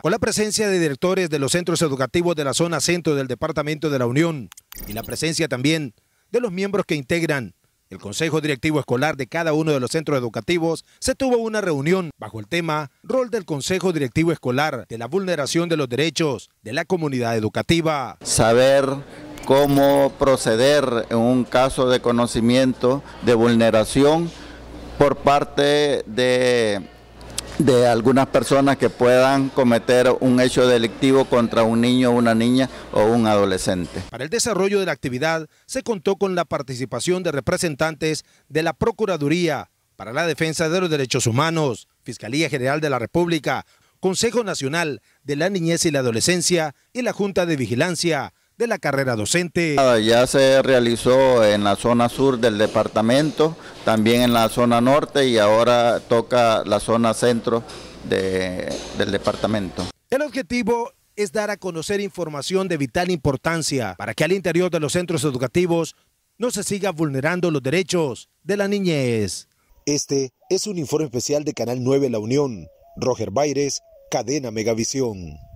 con la presencia de directores de los centros educativos de la zona centro del Departamento de la Unión y la presencia también de los miembros que integran el Consejo Directivo Escolar de cada uno de los centros educativos, se tuvo una reunión bajo el tema Rol del Consejo Directivo Escolar de la vulneración de los derechos de la comunidad educativa. Saber cómo proceder en un caso de conocimiento de vulneración por parte de de algunas personas que puedan cometer un hecho delictivo contra un niño, una niña o un adolescente. Para el desarrollo de la actividad se contó con la participación de representantes de la Procuraduría para la Defensa de los Derechos Humanos, Fiscalía General de la República, Consejo Nacional de la Niñez y la Adolescencia y la Junta de Vigilancia de la carrera docente. Ah, ya se realizó en la zona sur del departamento, también en la zona norte y ahora toca la zona centro del departamento. El objetivo es dar a conocer información de vital importancia para que al interior de los centros educativos no se siga vulnerando los derechos de la niñez. Este es un informe especial de Canal 9 La Unión. Roger Baires, Cadena Megavisión.